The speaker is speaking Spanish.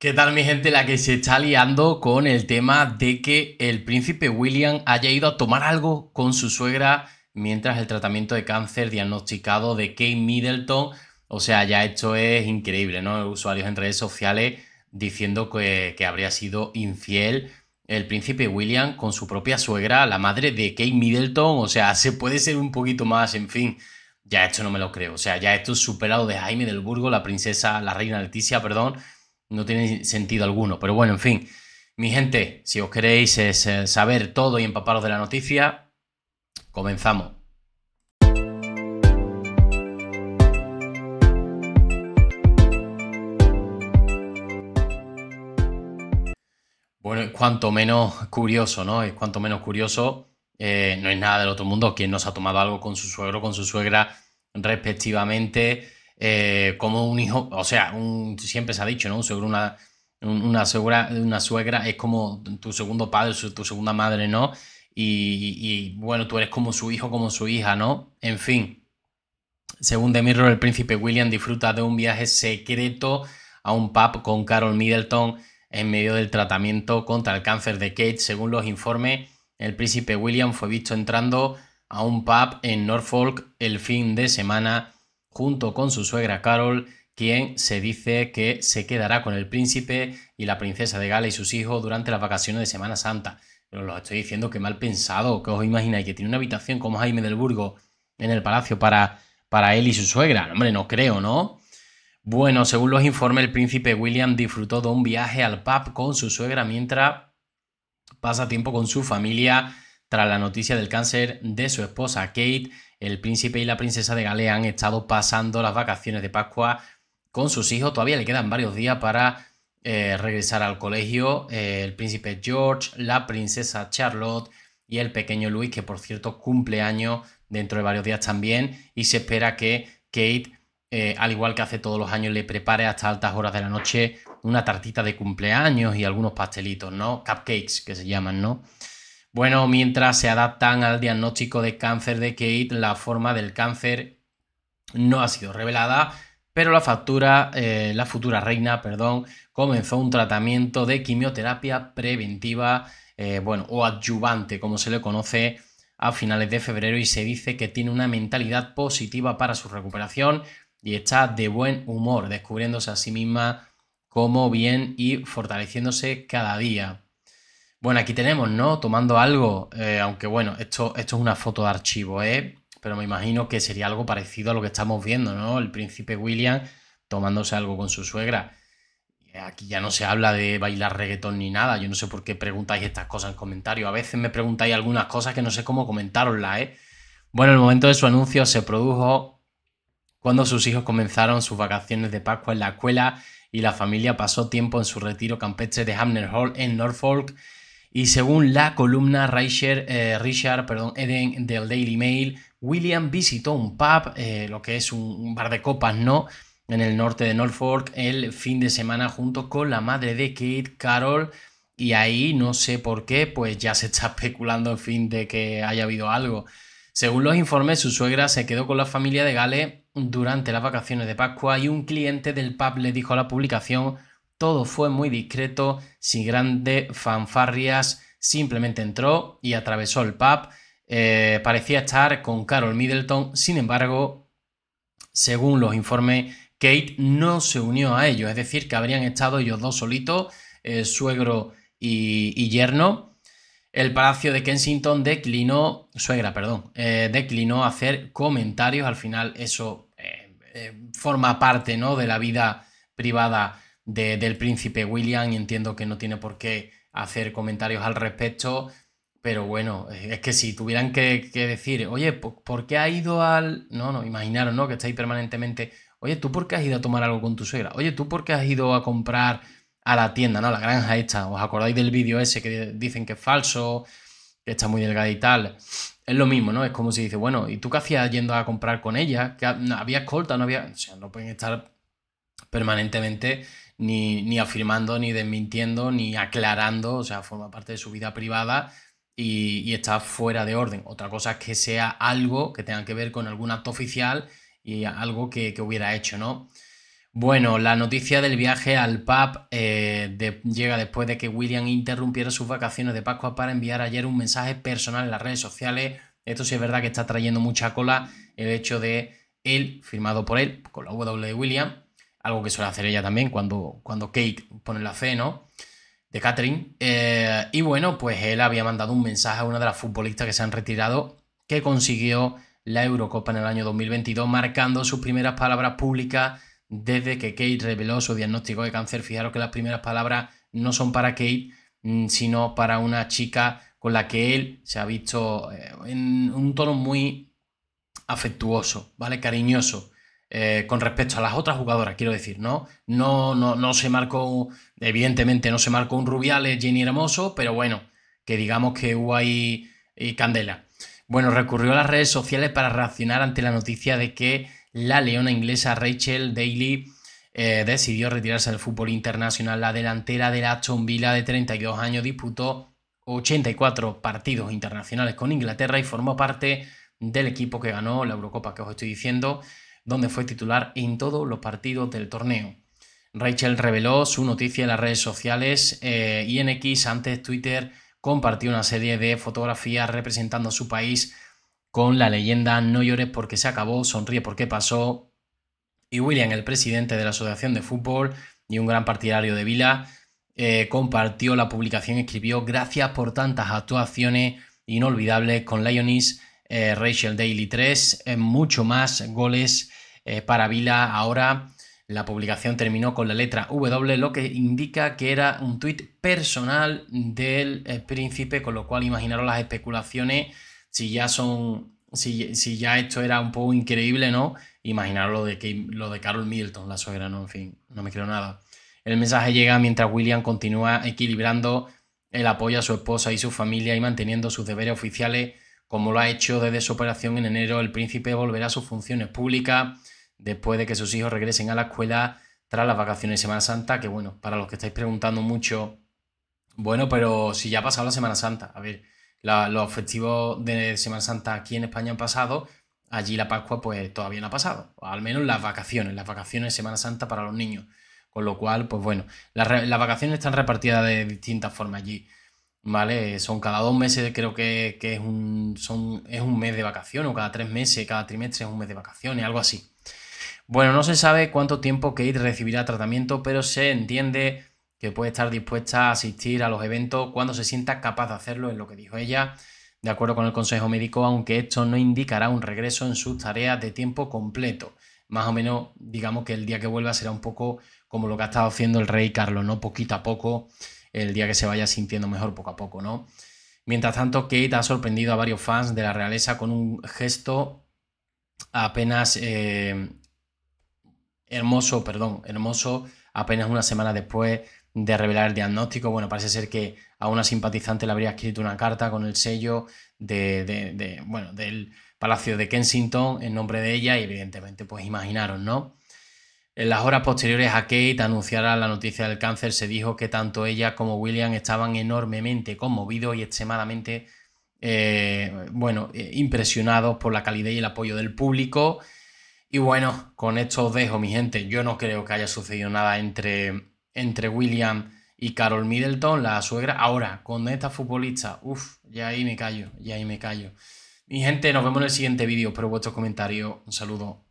¿Qué tal mi gente? La que se está liando con el tema de que el príncipe William haya ido a tomar algo con su suegra mientras el tratamiento de cáncer diagnosticado de Kate Middleton. O sea, ya esto es increíble, ¿no? Usuarios en redes sociales diciendo que, habría sido infiel el príncipe William con su propia suegra, la madre de Kate Middleton. O sea, se puede ser un poquito más, en fin. Ya esto no me lo creo. O sea, ya esto es superado de Jaime del Burgo, la princesa, la reina Leticia, perdón no tiene sentido alguno. Pero bueno, en fin, mi gente, si os queréis eh, saber todo y empaparos de la noticia, comenzamos. Bueno, es cuanto menos curioso, ¿no? Es cuanto menos curioso. Eh, no es nada del otro mundo. Quien nos ha tomado algo con su suegro, con su suegra, respectivamente. Eh, como un hijo, o sea, siempre se ha dicho, ¿no? sobre una, una, suegra, una suegra es como tu segundo padre, tu segunda madre, ¿no? Y, bueno, tú eres como su hijo, como su hija, ¿no? En fin, según The Mirror, el príncipe William disfruta de un viaje secreto a un pub con Carol Middleton en medio del tratamiento contra el cáncer de Kate. Según los informes, el príncipe William fue visto entrando a un pub en Norfolk el fin de semana junto con su suegra Carol, quien se dice que se quedará con el príncipe y la princesa de Gala... y sus hijos durante las vacaciones de Semana Santa. Pero lo estoy diciendo que mal pensado, que os imagináis que tiene una habitación como Jaime del Burgo en el palacio para, para él y su suegra. Hombre, no creo, ¿no? Bueno, según los informes, el príncipe William disfrutó de un viaje al pub con su suegra mientras pasa tiempo con su familia tras la noticia del cáncer de su esposa Kate, el príncipe y la princesa de Galea han estado pasando las vacaciones de Pascua con sus hijos. Todavía le quedan varios días para eh, regresar al colegio. Eh, el príncipe George, la princesa Charlotte y el pequeño Luis, que por cierto cumple años dentro de varios días también. Y se espera que Kate, eh, al igual que hace todos los años, le prepare hasta altas horas de la noche una tartita de cumpleaños y algunos pastelitos, ¿no? Cupcakes que se llaman, ¿no? Bueno, mientras se adaptan al diagnóstico de cáncer de Kate, la forma del cáncer no ha sido revelada, pero la, factura, eh, la futura reina perdón, comenzó un tratamiento de quimioterapia preventiva eh, bueno, o adyuvante, como se le conoce a finales de febrero y se dice que tiene una mentalidad positiva para su recuperación y está de buen humor, descubriéndose a sí misma como bien y fortaleciéndose cada día. Bueno, aquí tenemos, ¿no? Tomando algo, eh, aunque bueno, esto, esto es una foto de archivo, ¿eh? Pero me imagino que sería algo parecido a lo que estamos viendo, ¿no? El príncipe William tomándose algo con su suegra. Aquí ya no se habla de bailar reggaetón ni nada. Yo no sé por qué preguntáis estas cosas en comentarios. A veces me preguntáis algunas cosas que no sé cómo comentároslas, ¿eh? Bueno, el momento de su anuncio se produjo cuando sus hijos comenzaron sus vacaciones de Pascua en la escuela y la familia pasó tiempo en su retiro campestre de Hamner Hall en Norfolk y según la columna eh, Richard, perdón, Eden del Daily Mail, William visitó un pub, eh, lo que es un, bar de copas, ¿no? En el norte de Norfolk el fin de semana junto con la madre de Kate, Carol, y ahí no sé por qué, pues ya se está especulando en fin de que haya habido algo. Según los informes, su suegra se quedó con la familia de Gale durante las vacaciones de Pascua y un cliente del pub le dijo a la publicación todo fue muy discreto, sin grandes fanfarrias, simplemente entró y atravesó el pub. Eh, parecía estar con Carol Middleton, sin embargo, según los informes, Kate no se unió a ellos, es decir, que habrían estado ellos dos solitos, eh, suegro y, yerno. El Palacio de Kensington declinó, suegra, perdón, eh, declinó hacer comentarios, al final eso forma parte ¿no? de la vida privada del príncipe William y entiendo que no tiene por qué hacer comentarios al respecto, pero bueno, es que si tuvieran que, decir, oye, ¿por, qué ha ido al...? No, no, imaginaros, ¿no? Que estáis permanentemente, oye, ¿tú por qué has ido a tomar algo con tu suegra? Oye, ¿tú por qué has ido a comprar a la tienda, ¿no? A la granja esta, ¿os acordáis del vídeo ese que dicen que es falso, que está muy delgada y tal? Es lo mismo, ¿no? Es como si dice, bueno, ¿y tú qué hacías yendo a comprar con ella? ¿Que había escolta? ¿No había...? O sea, no pueden estar permanentemente ni, afirmando, ni desmintiendo, ni aclarando, o sea, forma parte de su vida privada y, está fuera de orden. Otra cosa es que sea algo que tenga que ver con algún acto oficial y algo que, hubiera hecho, ¿no? Bueno, la noticia del viaje al pub eh, llega después de que William interrumpiera sus vacaciones de Pascua para enviar ayer un mensaje personal en las redes sociales. Esto sí es verdad que está trayendo mucha cola el hecho de él, firmado por él, con la W de William, algo que suele hacer ella también cuando, cuando Kate pone la fe, ¿no? De Catherine. Eh, y bueno, pues él había mandado un mensaje a una de las futbolistas que se han retirado, que consiguió la Eurocopa en el año 2022, marcando sus primeras palabras públicas desde que Kate reveló su diagnóstico de cáncer. Fijaros que las primeras palabras no son para Kate, mm, sino para una chica con la que él se ha visto eh, en un tono muy afectuoso, ¿vale? Cariñoso. Eh, con respecto a las otras jugadoras, quiero decir, ¿no? No, no, no se marcó, evidentemente no se marcó un Rubiales, Jenny Hermoso, pero bueno, que digamos que hubo ahí y eh, candela. Bueno, recurrió a las redes sociales para reaccionar ante la noticia de que la leona inglesa Rachel Daly eh, decidió retirarse del fútbol internacional. La delantera la Aston Villa de 32 años disputó 84 partidos internacionales con Inglaterra y formó parte del equipo que ganó la Eurocopa que os estoy diciendo donde fue titular en todos los partidos del torneo. Rachel reveló su noticia en las redes sociales eh, y en X, antes Twitter, compartió una serie de fotografías representando a su país con la leyenda No llores porque se acabó, sonríe porque pasó. Y William, el presidente de la Asociación de Fútbol y un gran partidario de Vila, eh, compartió la publicación y escribió gracias por tantas actuaciones inolvidables con Lionis eh, Rachel Daily 3, eh, mucho más goles eh, para Vila. Ahora la publicación terminó con la letra W, lo que indica que era un tuit personal del príncipe, con lo cual imaginaros las especulaciones, si ya son, si, si ya esto era un poco increíble, ¿no? Imaginaros lo de, que, lo de Carol Milton la suegra, ¿no? En fin, no me creo nada. El mensaje llega mientras William continúa equilibrando el apoyo a su esposa y su familia y manteniendo sus deberes oficiales como lo ha hecho desde su operación en enero. El príncipe volverá a sus funciones públicas después de que sus hijos regresen a la escuela tras las vacaciones de Semana Santa, que bueno, para los que estáis preguntando mucho, bueno, pero si ya ha pasado la Semana Santa, a ver, los festivos de Semana Santa aquí en España han pasado, allí la Pascua pues todavía no ha pasado, al menos las vacaciones, las vacaciones de Semana Santa para los niños. Con lo cual, pues bueno, las vacaciones están repartidas de distintas formas allí. ¿vale? Son cada dos meses, creo que, que es, un, es un mes de vacaciones, o cada tres meses, cada trimestre es un mes de vacaciones, algo así. Bueno, no se sabe cuánto tiempo Kate recibirá tratamiento, pero se entiende que puede estar dispuesta a asistir a los eventos cuando se sienta capaz de hacerlo, es lo que dijo ella, de acuerdo con el Consejo Médico, aunque esto no indicará un regreso en sus tareas de tiempo completo. Más o menos, digamos que el día que vuelva será un poco como lo que ha estado haciendo el rey Carlos, ¿no? Poquito a poco, el día que se vaya sintiendo mejor poco a poco, ¿no? Mientras tanto, Kate ha sorprendido a varios fans de la realeza con un gesto apenas eh, hermoso, perdón, hermoso, apenas una semana después de revelar el diagnóstico. Bueno, parece ser que a una simpatizante le habría escrito una carta con el sello de, bueno, del Palacio de Kensington en nombre de ella y evidentemente pues imaginaron, ¿no? En las horas posteriores a Kate anunciara la noticia del cáncer, se dijo que tanto ella como William estaban enormemente conmovidos y extremadamente, eh, bueno, eh, impresionados por la calidez y el apoyo del público. Y bueno, con esto os dejo, mi gente. Yo no creo que haya sucedido nada entre, entre William y Carol Middleton, la suegra. Ahora, con esta futbolista, uff, ya ahí me callo, ya ahí me callo. Mi gente, nos vemos en el siguiente vídeo. Espero vuestros comentarios. Un saludo.